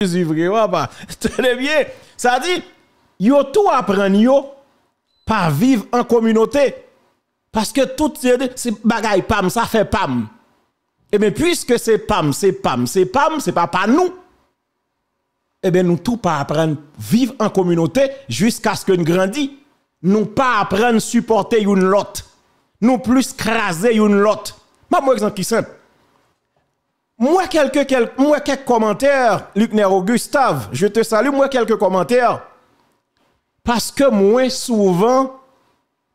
Bah, très bien. Ça dit, yo tout apprendre, yo pas vivre en communauté. Parce que tout ces bagaille pam, ça fait pam. Et eh bien, puisque c'est pam, c'est pam, c'est pam, c'est pas pas nous. Eh bien, nous tout pas apprendre vivre en communauté jusqu'à ce que nous grandissons. Nous pas apprendre supporter une lot. Nous plus craser une lot. Ma moi exemple qui simple. Moi, quelques, commentaires, Luc quelques Gustave, Augustave, je te salue, moi, quelques commentaires. Parce que moi, souvent,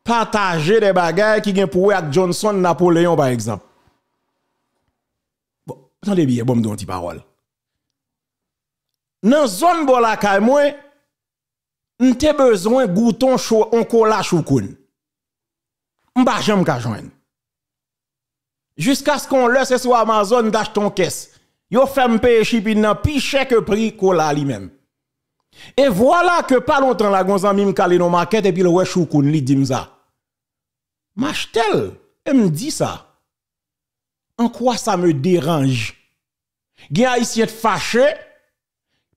partager des bagailles qui viennent pour avec Johnson, Napoléon, par exemple. Bon, attendez bien, bon, me parole. Dans zone de la kay moi, n'te besoin gouton chou on cola choukoun. pas jamais ka joindre. Jusqu'à ce qu'on laisse sur Amazon d'acheter ton caisse. Yo ferme me payer shipping nan pi chèque prix l'a lui-même. Et voilà que pas longtemps la gonzan mim m'kale non market et puis le wè choukoun li dim ça. Machtel, Elle me dit ça. En quoi ça me dérange? Gen haïtien fâché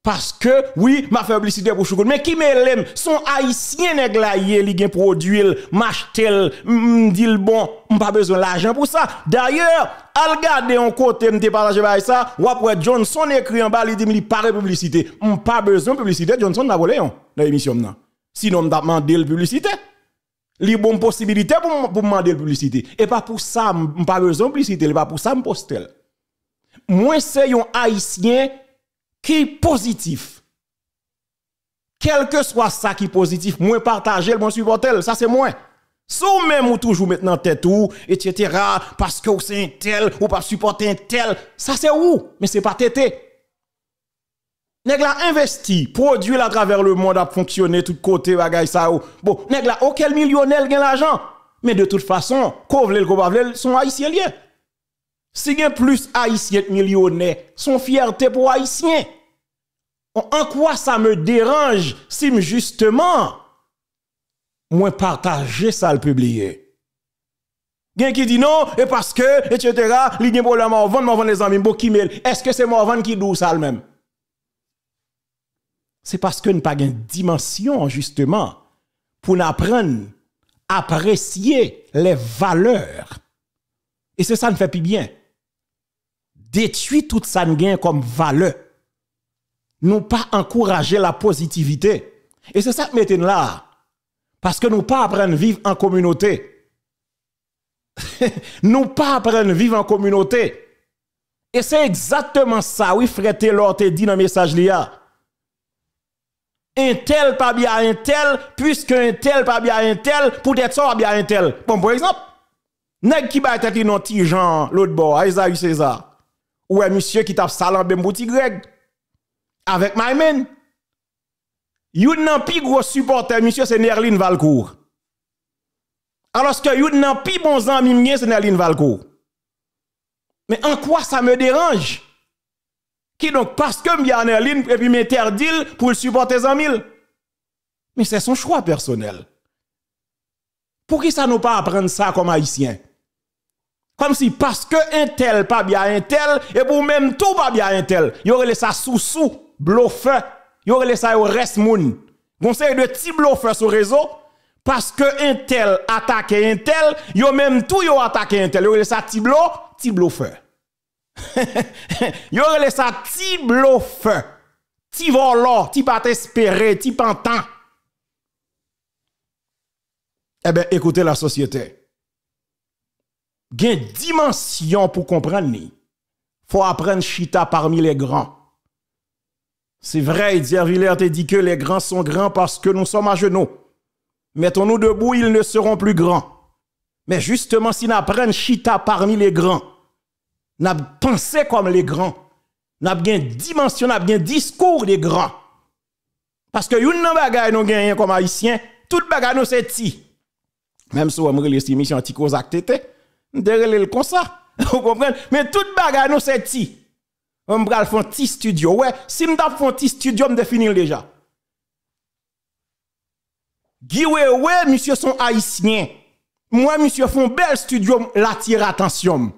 parce que, oui, ma fait publicité pour Choukoun. Mais qui m'aime, son haïtien nèg la yé, li gen produit, m'achetel m'dit bon, pas besoin l'argent pour ça. D'ailleurs, al yon en côté, m'te partage pour ça, ou après Johnson écrit en bas, il dit, m'li de publicité. pas besoin publicité, Johnson n'a hein, dans l'émission nan. Sinon, m'da demandé le publicité. Li bon possibilité pour pour demander publicité. Et pas pour ça, m'pas besoin publicité, pas pour ça m'postel. Moi, c'est un haïtien qui positif, quel que soit ça qui positif, moins partager, moins supporter, ça c'est moins. Sous même ou toujours maintenant tête ou, etc., parce que c'est un tel, ou pas supporter un tel, ça c'est où, mais c'est pas tété. Negla investi, produit à travers le monde a fonctionné tout côté bagay ça ou. Bon, negla, auquel millionnaire gagne l'argent. Mais de toute façon, qu'on le qu'on pas vle, sont haïtiens liés. Si y plus haïtiens millionnaires, son fierté pour Haïtien. En quoi ça me dérange si justement moins partager ça le publier. Gen qui dit non et parce que etc. les gen problème en vendre, les amis, Est-ce que c'est vendre qui dou ça le même C'est parce que ne pas de dimension justement pour apprendre apprécier les valeurs. Et c'est ça ne fait plus bien détruit tout ça gagne comme valeur. Nous pas encourager la positivité. Et c'est ça que mettez là. Parce que nous pas apprendre à vivre en communauté. nous pas apprendre à vivre en communauté. Et c'est exactement ça, oui, frère Taylor dit dans le message là. Un tel pas bien un tel, puisque un tel pas bien un tel, pour être ça bien un tel. Bon, par exemple, nèg qui y être un petit Jean l'autre bord, Isaïe César. Ou un monsieur qui tape salambe mbouti grec Avec n'y a nan pi gros supporter, monsieur, c'est Nerlin Valcourt. Alors que n'y nan pi bon ami mien, c'est Nerlin Valcourt. Mais en quoi ça me dérange? Qui donc, parce que m'y a Nerline, et puis m'interdit pour le supporter Zamil? Mais c'est son choix personnel. Pour qui ça nous pas apprendre ça comme haïtien? Comme si parce que un tel pas bien un tel, et pour même tout pas bien un tel, il aurait ça sous-sous, bluffeur, il aurait ça au reste moun. Conseil de petits bluffeur sur réseau, parce que un tel attaque un tel, yo même tout yo attaque un tel, aurait laissé ça ti blo, ti bluffeur. aurait laissé ça ti bluffeur. petit volant, petit pas espéré, ti temps. Eh bien, écoutez la société une dimension pour comprendre ni. Faut apprendre chita parmi les grands. C'est vrai, Dier te dit que les grands sont grands parce que nous sommes à genoux. Mettons-nous debout, ils ne seront plus grands. Mais justement, si nous apprenons chita parmi les grands, nous pensons comme les grands, nous avons dimension, nous avons discours des grands. Parce que un bagarre nous gagnons comme haïtiens, tout bagaille nous c'est petit. Même si on a anti Derele l kon sa Mwen tout bagay nou se ti Mwen bral fon ti studio Si mda fon ti studio m defini leja Giwe we Mwen msye fon bel studio Mwen l atire atensyon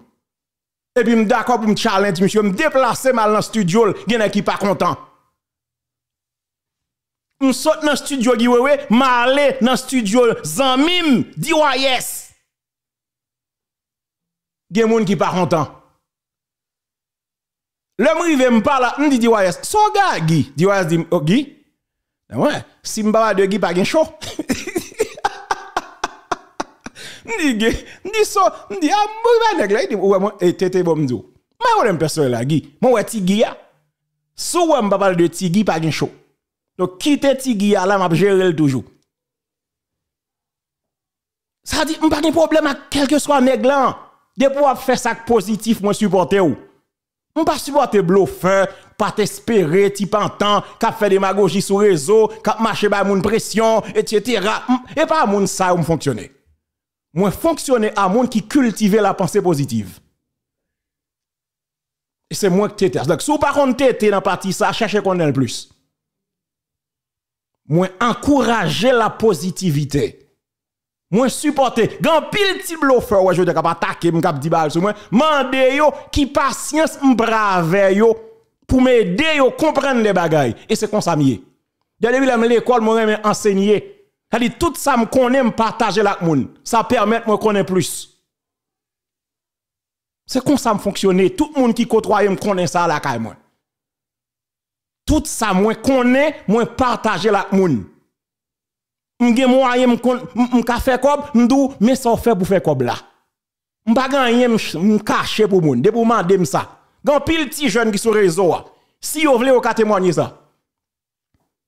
E pi mdaka pou m challenge Mwen deplase mal nan studio Gen ekipa kontan M sote nan studio giwe we Malen nan studio Zanmim diwa yes Gen moun ki pa kontan. Le mri ve mpa la, mdi diwayes. So gaya gi, diwayes di, o gi. E mwen, si mbaba de gi pa gen chou. Mdi ge, mdi so, mdi a mbaba negla, e te te bomzou. Mwen wè mpeso e la gi, mwen wè ti gi ya. So wè mbaba de ti gi pa gen chou. To ki te ti gi ya la, m ap jerele toujou. Sa di mpa gen problem a kelke swa negla an. de pouvoir faire ça positif, moi supporter ou. On pas supporter bluffer, pas t'espérer, type en temps, qu'a fait démagogie sur réseau, qu'a marché par moun pression, etc. Et pas moun ça ou fonctionner. Moi fonctionner à mon qui cultive la pensée positive. Et c'est moi qui t'étais. Donc, si vous par contre t'étais dans partie ça, cherchez qu'on le plus. Moi encourager la positivité. Moi supporter grand pile petit bluffer ouais je t'ai capable attaquer me cap 10 balles sur moi. Mandé yo qui patience brave yo pour m'aider yo comprendre les bagailles et c'est comme ça dès D'ailleurs la l'école moi même enseigner. Elle tout ça me connaît me partager la moun. Ça permet moi connaître plus. C'est comme ça me fonctionner. Tout le monde qui côtoie me connaît ça la caille moi. Tout ça moi connaît, moi partager la moun m'gen moyen m'ka faire cob m'dou mais ça fait pour faire cob là m'pa gagner m'cacher pour moun de pour mandem ça grand pile petit jeune qui sont réseau si vous voulez vous témoigner ça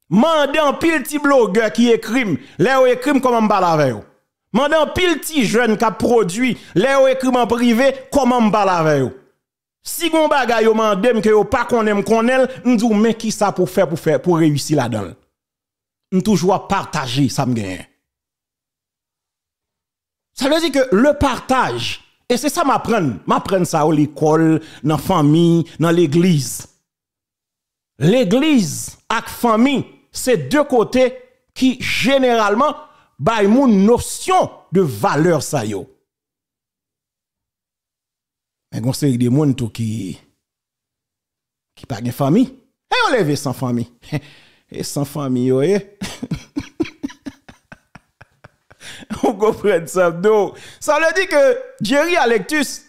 mandez un pile petit blogueur qui écrit e là ou écrit e comment parle avec vous mandez un pile petit jeune qui a produit là ou écrit e en privé comment parle avec vous si vous bagay yo mandem que yo pas connaît me connaît m'dou mais qui ça pour faire pour faire pour réussir là-dedans nous toujours partager ça me Ça veut dire que le partage, et c'est ça m'apprendre, m'apprendre ça à l'école, dans la famille, dans l'église. L'église la famille, c'est deux côtés qui généralement baillent une notion de valeur ça yo. Mais on série des monde qui qui pas de famille. Et eh, on lève sans famille. et sans famille, ouais. On comprend ça, Ça veut dire que Jerry Alectus,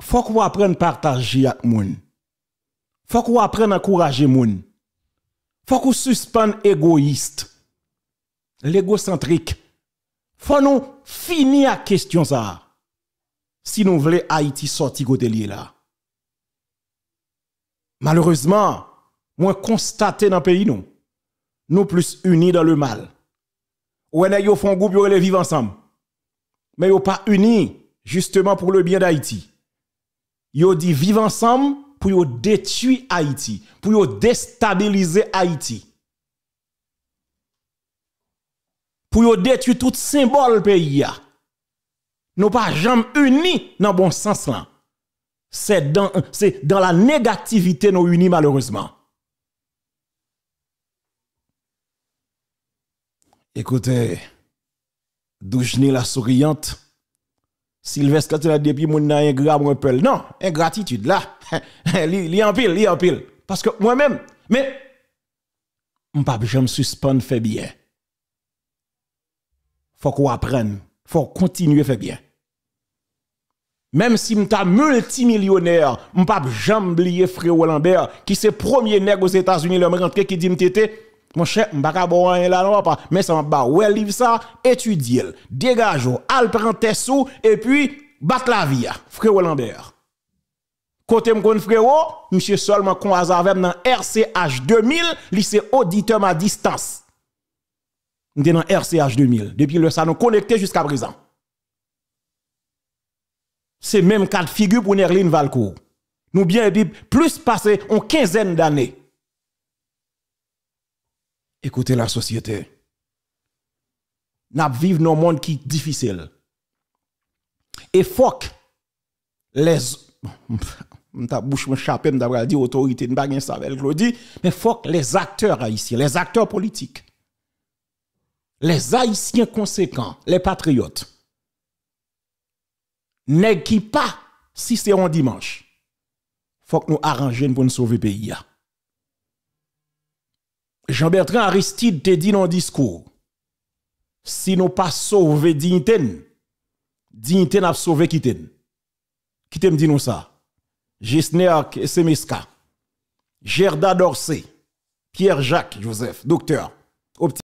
faut qu'on apprenne à partager avec moun. Faut qu'on apprenne à encourager moun. Faut qu'on suspende égoïste. L'égocentrique. Faut nous finir la question ça. Si nous voulons Haïti sortir de là. Malheureusement, Moins constaté dans pays nous. Nous plus unis dans le mal. Ou en yo font groupe, yo les vivre ensemble. Mais yo pas unis justement pour le bien d'Haïti. Yo dit vivre ensemble pour détruire Haïti, pour déstabiliser Haïti. Pour détruire tout symbole pays Nous pas jamais unis dans bon sens là. C'est dans, dans la négativité nous unis malheureusement. Écoutez, ni la souriante, Sylvestre, tu l'as depuis mon n'a un grave un peu. Non, ingratitude là. li, en pile, li en pile. Parce que moi-même, mais, m'pap, je me suspend fait bien. Faut qu'on apprenne. Faut continuer fait bien. Même si m'ta multimillionnaire, m'pap, oublier frère Lambert, qui c'est premier nègre aux États-Unis, le rentré qui dit m'tété, mon cher, je ne vais pas là, non, pas. Mais ça m'a ouais, livre ça, étudie, dégage, al prend tes et puis, bat la vie, frère Lambert. Côté mon frérot, monsieur seulement qu'on avec dans RCH 2000, lycée auditeur à distance. Nous dans RCH 2000, depuis le salon nous connecté jusqu'à présent. C'est même cas de figure pour Nerline Valcourt. Nous bien, et plus passé en quinzaine d'années. Écoutez la société. Nous vivons dans un monde qui est difficile. Et fuck les Je bouche sais pas dire autorité suis de avec Claudie mais fuck les acteurs haïtiens les acteurs politiques les haïtiens conséquents les patriotes nest pas si c'est un dimanche faut que nous arrangions pour nous sauver pays Jean-Bertrand Aristide te dit dans le discours, si nous pas sauver dignité, dignité n'a sauvé qui Qui te dit nous ça? Gisner Semeska, Gerda Dorsey, Pierre-Jacques Joseph, docteur,